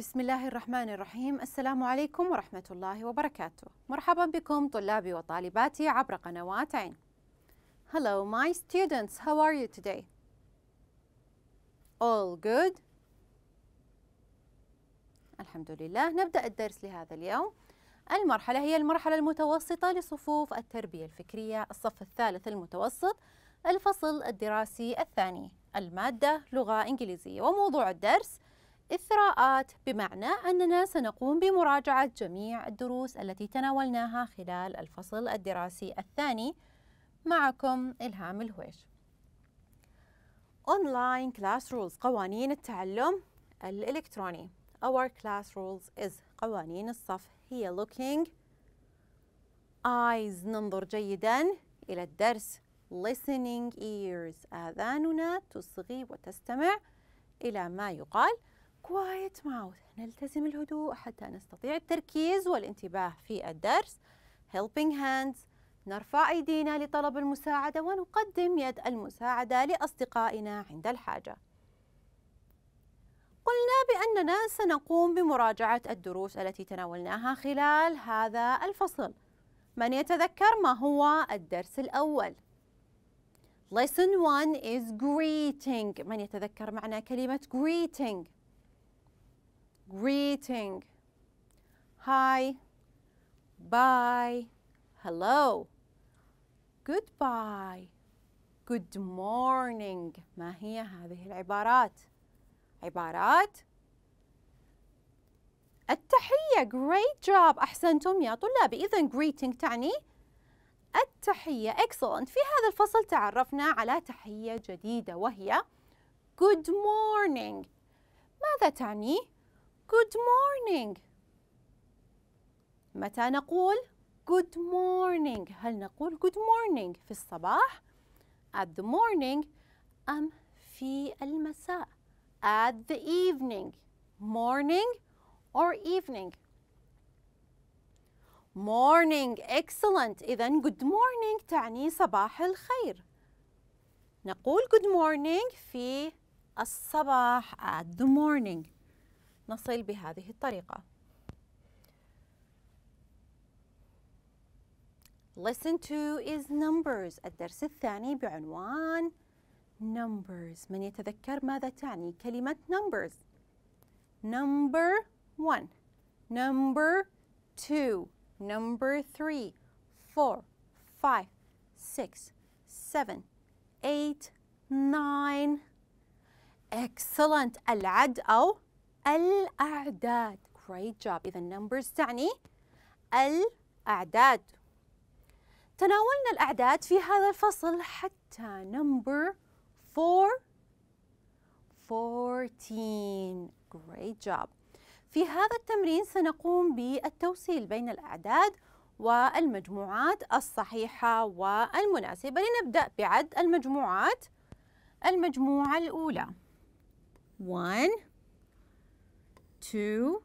بسم الله الرحمن الرحيم السلام عليكم ورحمة الله وبركاته مرحبا بكم طلابي وطالباتي عبر قنوات عين Hello my students how are you today? All good? الحمد لله نبدأ الدرس لهذا اليوم المرحلة هي المرحلة المتوسطة لصفوف التربية الفكرية الصف الثالث المتوسط الفصل الدراسي الثاني المادة لغة إنجليزية وموضوع الدرس إثراءات بمعنى أننا سنقوم بمراجعة جميع الدروس التي تناولناها خلال الفصل الدراسي الثاني معكم إلهام الهويش Online Class Rules قوانين التعلم الإلكتروني Our class rules is قوانين الصف هي looking eyes ننظر جيدا إلى الدرس listening ears آذاننا تصغي وتستمع إلى ما يقال كوايت ماوث نلتزم الهدوء حتى نستطيع التركيز والانتباه في الدرس helping hands نرفع أيدينا لطلب المساعدة ونقدم يد المساعدة لأصدقائنا عند الحاجة قلنا بأننا سنقوم بمراجعة الدروس التي تناولناها خلال هذا الفصل من يتذكر ما هو الدرس الأول؟ Lesson 1 is greeting من يتذكر معنى كلمة greeting؟ greeting hi bye hello goodbye good morning ما هي هذه العبارات عبارات التحية great job أحسنتم يا طلابي إذا greeting تعني التحية excellent في هذا الفصل تعرفنا على تحية جديدة وهي good morning ماذا تعني؟ good morning متى نقول good morning هل نقول good morning في الصباح at the morning أم في المساء at the evening morning or evening morning excellent إذا good morning تعني صباح الخير نقول good morning في الصباح at the morning نصل بهذه الطريقة Lesson 2 is numbers الدرس الثاني بعنوان numbers من يتذكر ماذا تعني كلمة numbers number 1 number 2 number 3 4 5 6 7 8 9 excellent العد أو الأعداد great job إذا numbers تعني الأعداد تناولنا الأعداد في هذا الفصل حتى number four 14 great job في هذا التمرين سنقوم بالتوصيل بين الأعداد والمجموعات الصحيحة والمناسبة لنبدأ بعد المجموعات المجموعة الأولى one two,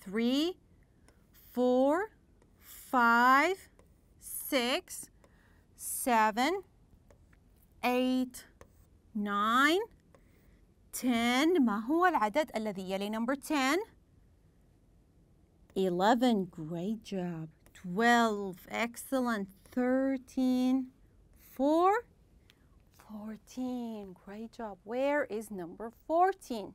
three, four, five, six, seven, eight, nine, ten. ما هو العدد الذي يلي number ten? Eleven. Great job. Twelve. Excellent. Thirteen. Four. Fourteen. Great job. Where is number fourteen?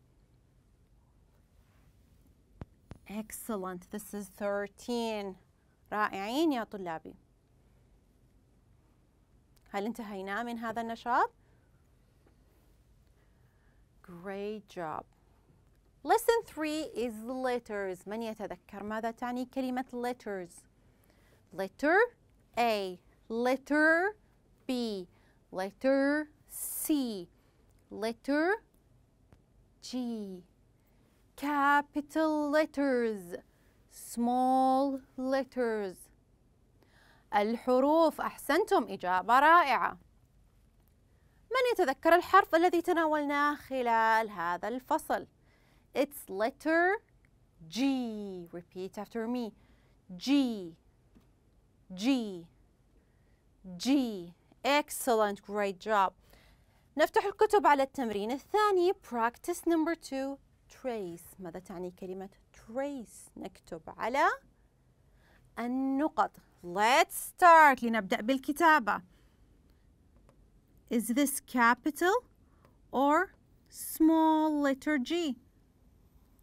Excellent. This is 13. رائعين يا طلابي. هل انتهينا من هذا النشاط؟ Great job. Lesson 3 is letters. من يتذكر ماذا تعني كلمة letters؟ Letter A, letter B, letter C, letter G. capital letters small letters الحروف أحسنتم إجابة رائعة من يتذكر الحرف الذي تناولناه خلال هذا الفصل It's letter G Repeat after me G G G Excellent, great job نفتح الكتب على التمرين الثاني Practice number two trace ماذا تعني كلمة trace نكتب على النقط let's start لنبدأ بالكتابة is this capital or small letter G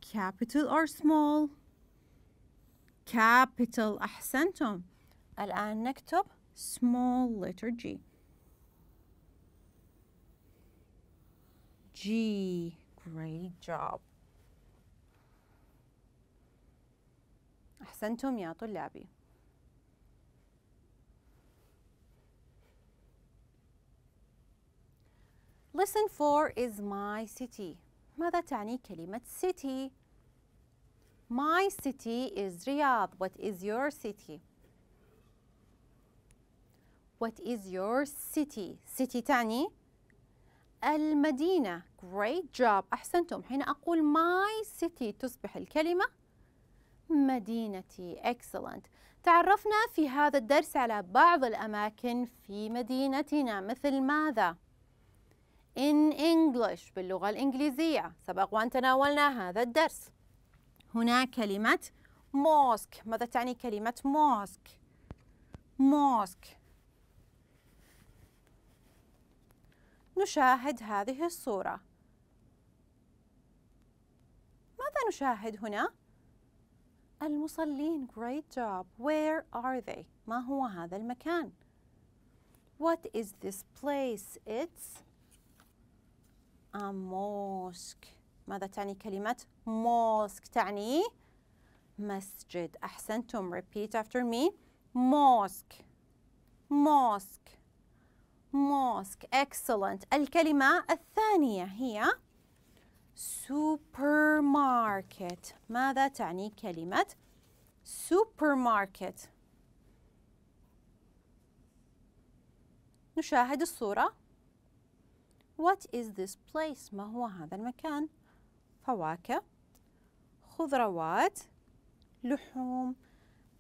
capital or small capital أحسنتم الآن نكتب small letter G G great job أحسنتم يا طلابي Listen for is my city ماذا تعني كلمة city؟ My city is Riyadh. What is your city? What is your city? City تعني المدينة. Great job. أحسنتم. حين أقول my city تصبح الكلمة مدينتي excellent تعرفنا في هذا الدرس على بعض الأماكن في مدينتنا مثل ماذا؟ in English باللغة الإنجليزية سبق وأن تناولنا هذا الدرس هنا كلمة موسك ماذا تعني كلمة موسك؟ موسك نشاهد هذه الصورة ماذا نشاهد هنا؟ المصلين great job where are they ما هو هذا المكان what is this place it's a mosque ماذا تعني كلمة mosque تعني مسجد أحسنتم repeat after me mosque mosque mosque excellent الكلمة الثانية هي سوبر ماركت ماذا تعني كلمة سوبر ماركت نشاهد الصورة What is this place ما هو هذا المكان فواكه خضروات لحوم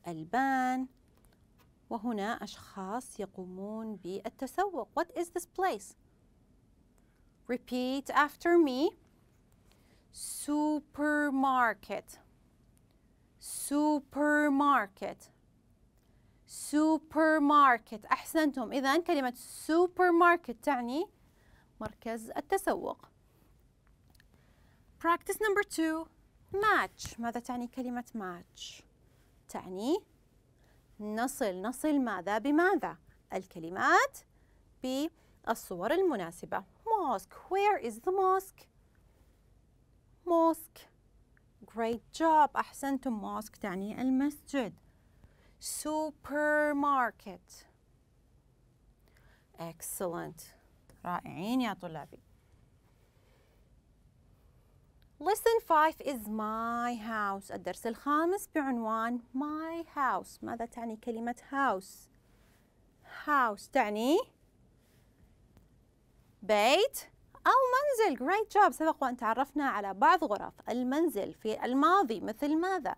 ألبان وهنا أشخاص يقومون بالتسوق What is this place? Repeat after me supermarket supermarket supermarket أحسنتم إذا كلمة supermarket تعني مركز التسوق practice number two match ماذا تعني كلمة match تعني نصل نصل ماذا بماذا الكلمات بالصور المناسبة mosque where is the mosque mosque great job أحسنتم mosque تعني المسجد supermarket excellent رائعين يا طلابي Lesson 5 is my house الدرس الخامس بعنوان my house ماذا تعني كلمة house house تعني بيت أو منزل great job سبق وأن تعرفنا على بعض غرف المنزل في الماضي مثل ماذا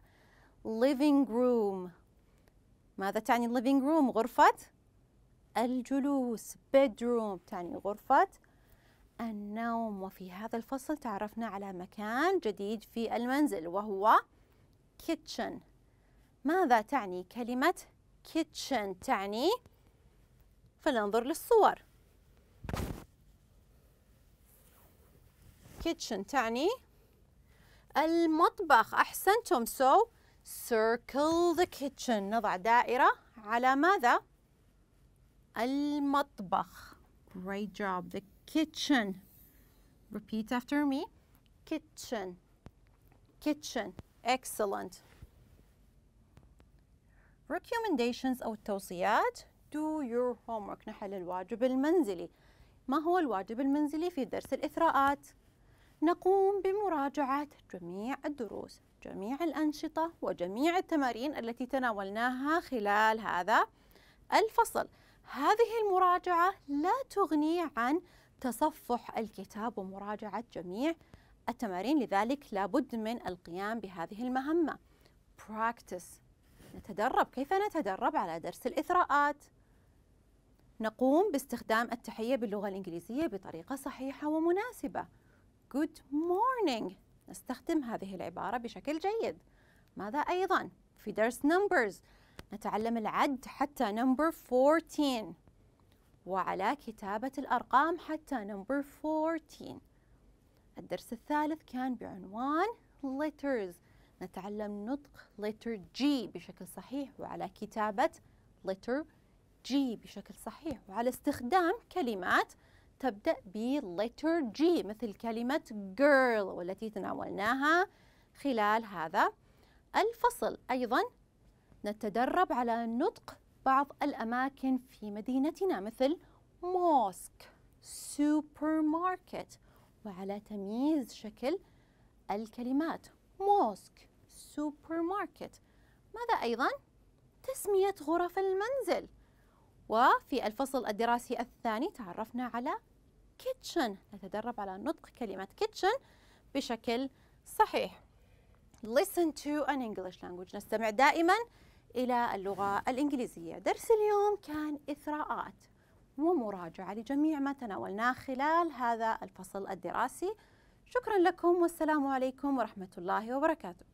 living room ماذا تعني living room غرفة الجلوس bedroom تعني غرفة النوم وفي هذا الفصل تعرفنا على مكان جديد في المنزل وهو kitchen ماذا تعني كلمة kitchen تعني فلننظر للصور kitchen تعني المطبخ أحسنتم so circle the kitchen نضع دائرة على ماذا؟ المطبخ great job the kitchen repeat after me kitchen kitchen excellent recommendations أو التوصيات do your homework نحل الواجب المنزلي ما هو الواجب المنزلي في درس الإثراءات؟ نقوم بمراجعة جميع الدروس جميع الأنشطة وجميع التمارين التي تناولناها خلال هذا الفصل هذه المراجعة لا تغني عن تصفح الكتاب ومراجعة جميع التمارين لذلك لابد من القيام بهذه المهمة practice نتدرب كيف نتدرب على درس الإثراءات نقوم باستخدام التحية باللغة الإنجليزية بطريقة صحيحة ومناسبة good morning نستخدم هذه العبارة بشكل جيد ماذا أيضا في درس numbers نتعلم العد حتى number 14 وعلى كتابة الأرقام حتى number 14 الدرس الثالث كان بعنوان letters نتعلم نطق letter G بشكل صحيح وعلى كتابة letter G بشكل صحيح وعلى استخدام كلمات تبدأ letter جي مثل كلمة girl والتي تناولناها خلال هذا الفصل أيضا نتدرب على نطق بعض الأماكن في مدينتنا مثل mosque سوبر ماركت وعلى تمييز شكل الكلمات mosque سوبر ماركت ماذا أيضا؟ تسمية غرف المنزل وفي الفصل الدراسي الثاني تعرفنا على كيتشن نتدرب على نطق كلمة كيتشن بشكل صحيح Listen to an English language نستمع دائما إلى اللغة الإنجليزية درس اليوم كان إثراءات ومراجعة لجميع ما تناولناه خلال هذا الفصل الدراسي شكرا لكم والسلام عليكم ورحمة الله وبركاته